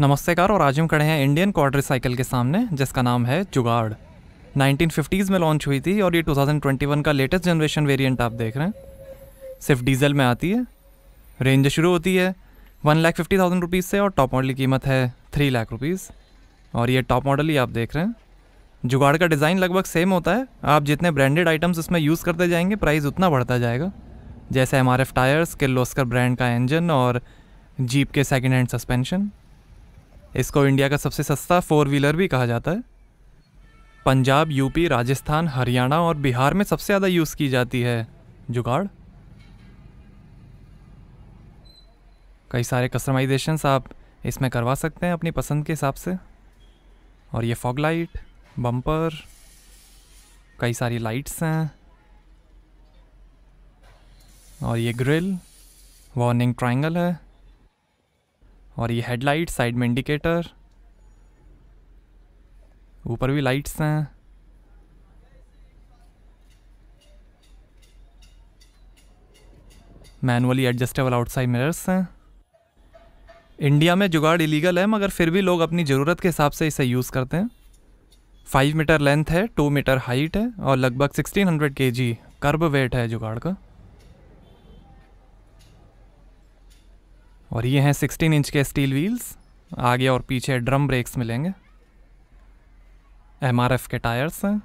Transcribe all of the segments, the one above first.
नमस्तेकार और आज हम खड़े हैं इंडियन क्वाड्रीसाइकिल के सामने जिसका नाम है जुगाड़ 1950s में लॉन्च हुई थी और ये 2021 का लेटेस्ट जनरेशन वेरिएंट आप देख रहे हैं सिर्फ डीजल में आती है रेंज शुरू होती है one lakh fifty thousand rupees से और टॉप मॉडल की कीमत है थ्री लाख रुपीज़ और ये टॉप मॉडल ही आप देख रहे हैं जुगाड़ का डिज़ाइन लगभग सेम होता है आप जितने ब्रांडेड आइटम्स इसमें यूज़ करते जाएंगे प्राइस उतना बढ़ता जाएगा जैसे एम टायर्स किर्लोस्कर ब्रांड का इंजन और जीप के सेकेंड हैंड सस्पेंशन इसको इंडिया का सबसे सस्ता फोर व्हीलर भी कहा जाता है पंजाब यूपी राजस्थान हरियाणा और बिहार में सबसे ज़्यादा यूज़ की जाती है जुगाड़ कई सारे कस्टमाइजेशंस आप इसमें करवा सकते हैं अपनी पसंद के हिसाब से और ये फॉग लाइट बम्पर कई सारी लाइट्स हैं और ये ग्रिल वार्निंग ट्रायंगल है और ये हेडलाइट साइड में इंडिकेटर ऊपर भी लाइट्स हैं मैनुअली एडजस्टेबल आउटसाइड मिरर्स हैं इंडिया में जुगाड़ इलीगल है मगर फिर भी लोग अपनी ज़रूरत के हिसाब से इसे यूज़ करते हैं फाइव मीटर लेंथ है टू मीटर हाइट है और लगभग सिक्सटीन हंड्रेड के जी कर्ब वेट है जुगाड़ का और ये हैं 16 इंच के स्टील व्हील्स आगे और पीछे ड्रम ब्रेक्स मिलेंगे एम के टायर्स हैं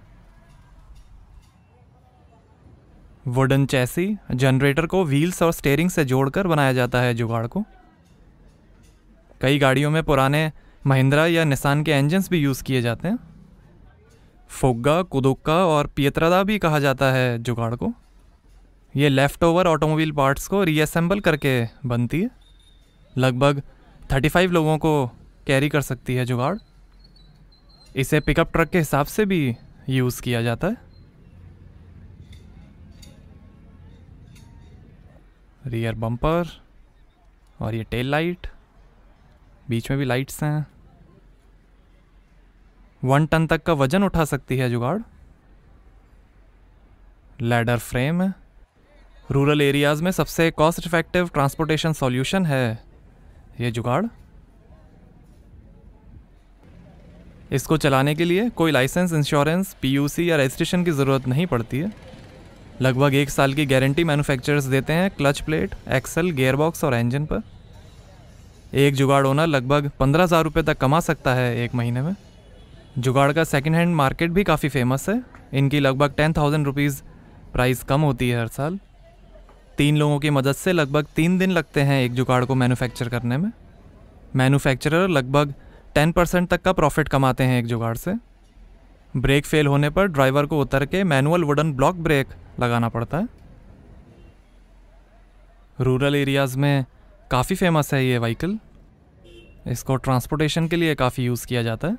वुडन चैसी जनरेटर को व्हील्स और स्टेयरिंग से जोड़कर बनाया जाता है जुगाड़ को कई गाड़ियों में पुराने महिंद्रा या निसान के इंजन्स भी यूज़ किए जाते हैं फुग्गा कुदुक्का और पियतरादा भी कहा जाता है जुगाड़ को ये लेफ़्ट ओवर ऑटोमोबाइल पार्ट्स को रीअसेंबल करके बनती है लगभग 35 लोगों को कैरी कर सकती है जुगाड़ इसे पिकअप ट्रक के हिसाब से भी यूज़ किया जाता है रियर बम्पर और ये टेल लाइट बीच में भी लाइट्स हैं वन टन तक का वजन उठा सकती है जुगाड़ लैडर फ्रेम है रूरल एरियाज़ में सबसे कॉस्ट इफ़ेक्टिव ट्रांसपोर्टेशन सॉल्यूशन है ये जुगाड़ इसको चलाने के लिए कोई लाइसेंस इंश्योरेंस पीयूसी या रजिस्ट्रेशन की ज़रूरत नहीं पड़ती है लगभग एक साल की गारंटी मैन्युफैक्चरर्स देते हैं क्लच प्लेट एक्सल गेयरबॉक्स और इंजन पर एक जुगाड़ ओनर लगभग पंद्रह हज़ार रुपये तक कमा सकता है एक महीने में जुगाड़ का सेकेंड हैंड मार्केट भी काफ़ी फेमस है इनकी लगभग टेन थाउजेंड रुपीज़ प्राइस कम होती है हर साल तीन लोगों की मदद से लगभग तीन दिन लगते हैं एक जुगाड़ को मैन्युफैक्चर करने में मैन्युफैक्चरर लगभग टेन परसेंट तक का प्रॉफिट कमाते हैं एक जुगाड़ से ब्रेक फेल होने पर ड्राइवर को उतर के मैनुअल वुडन ब्लॉक ब्रेक लगाना पड़ता है रूरल एरियाज़ में काफ़ी फेमस है ये व्हीकल इसको ट्रांसपोर्टेशन के लिए काफ़ी यूज़ किया जाता है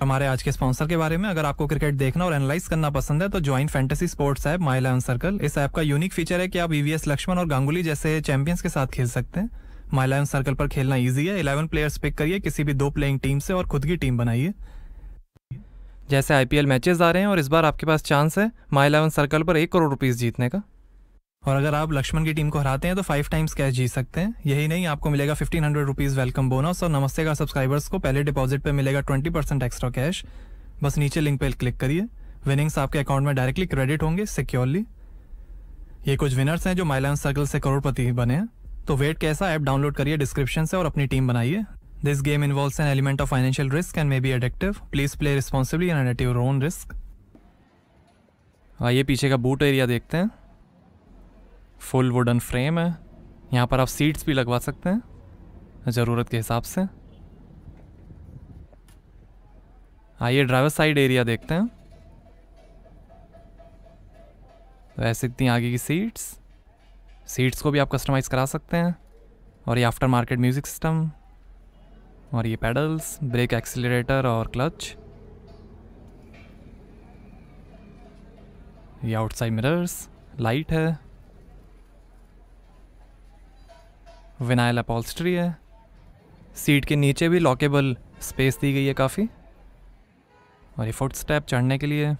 हमारे आज के स्पॉन्सर के बारे में अगर आपको क्रिकेट देखना और एनालाइज करना पसंद है तो join fantasy sports app my eleven circle इस ऐप का यूनिक फीचर है कि आप ईवीएस लक्ष्मण और गांगुली जैसे चैंपियंस के साथ खेल सकते हैं माई इलेवन सर्कल पर खेलना ईजी है इलेवन प्लेयर्स पिक करिए किसी भी दो प्लेइंग टीम से और खुद की टीम बनाइए जैसे आईपीएल मैचेस आ रहे हैं और इस बार आपके पास चांस है माई इलेवन सर्कल पर एक करोड़ रुपीज़ जीतने का और अगर आप लक्ष्मण की टीम को हराते हैं तो फाइव टाइम्स कैश जीत सकते हैं यही नहीं आपको मिलेगा fifteen hundred rupees welcome bonus और नमस्ते का सब्सक्राइबर्स को पहले डिपॉजिट पे मिलेगा ट्वेंटी परसेंट एक्स्ट्रा कैश बस नीचे लिंक पे क्लिक करिए विनिंग्स आपके अकाउंट में डायरेक्टली क्रेडिट होंगे सिक्योरली ये कुछ विनर्स हैं जो माइलान सर्कल से करोड़पति बने हैं तो वेट कैसा ऐप डाउनलोड करिए डिस्क्रिप्शन से और अपनी टीम बनाइए this game involves an element of financial risk and may be addictive please play responsibly and at your own risk आइए पीछे का बूट एरिया देखते हैं फुल वुडन फ्रेम है यहाँ पर आप सीट्स भी लगवा सकते हैं ज़रूरत के हिसाब से आइए ड्राइवर साइड एरिया देखते हैं तो ऐसे इतनी आगे की सीट्स सीट्स को भी आप कस्टमाइज़ करा सकते हैं और ये आफ्टर मार्केट म्यूज़िक सिस्टम और ये पैडल्स ब्रेक एक्सीटर और क्लच ये आउटसाइड मिरर्स लाइट है विनाइल अपॉल्स्ट्री है सीट के नीचे भी लॉकेबल स्पेस दी गई है काफ़ी और ये फुट स्टेप चढ़ने के लिए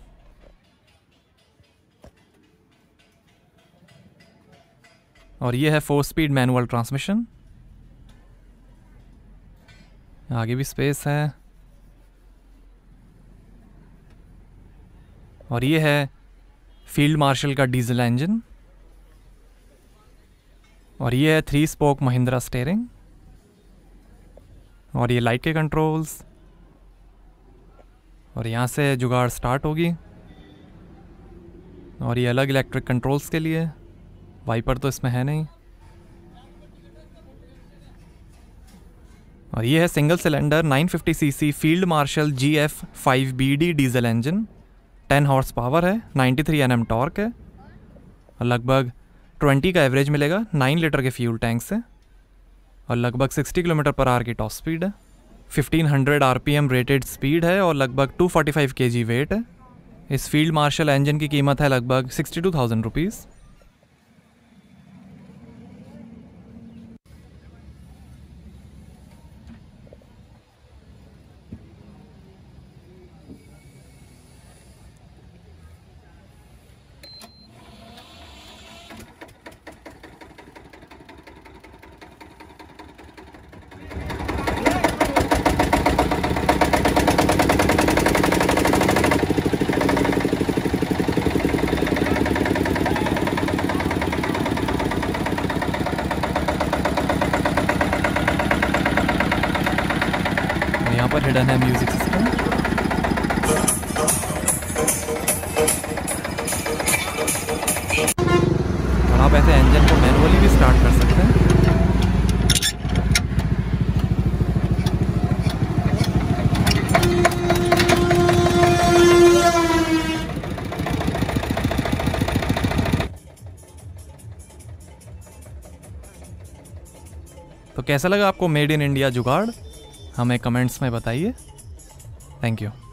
और ये है फोर स्पीड मैनुअल ट्रांसमिशन आगे भी स्पेस है और ये है फील्ड मार्शल का डीजल इंजन और ये है थ्री स्पोक महिंद्रा स्टेयरिंग और ये लाइट के कंट्रोल्स और यहाँ से जुगाड़ स्टार्ट होगी और ये अलग इलेक्ट्रिक कंट्रोल्स के लिए वाइपर तो इसमें है नहीं और ये है single cylinder 950 CC field marshal G F five B D diesel engine 10 horsepower है 93 एन टॉर्क है और लगभग ट्वेंटी का एवरेज मिलेगा नाइन लीटर के फ्यूल टैंक से और लगभग सिक्सटी किलोमीटर पर आर की टॉप स्पीड है fifteen hundred R P M rated speed है और लगभग टू फोर्टी फाइव के जी वेट है इस फील्ड मार्शल इंजन की कीमत है लगभग सिक्सटी टू थाउजेंड रुपीज़ यहाँ पर हिडन है म्यूज़िक सिस्टम आप ऐसे इंजन को मैनुअली भी स्टार्ट कर सकते हैं तो कैसा लगा आपको मेड इन इंडिया जुगाड़ हमें कमेंट्स में बताइए थैंक यू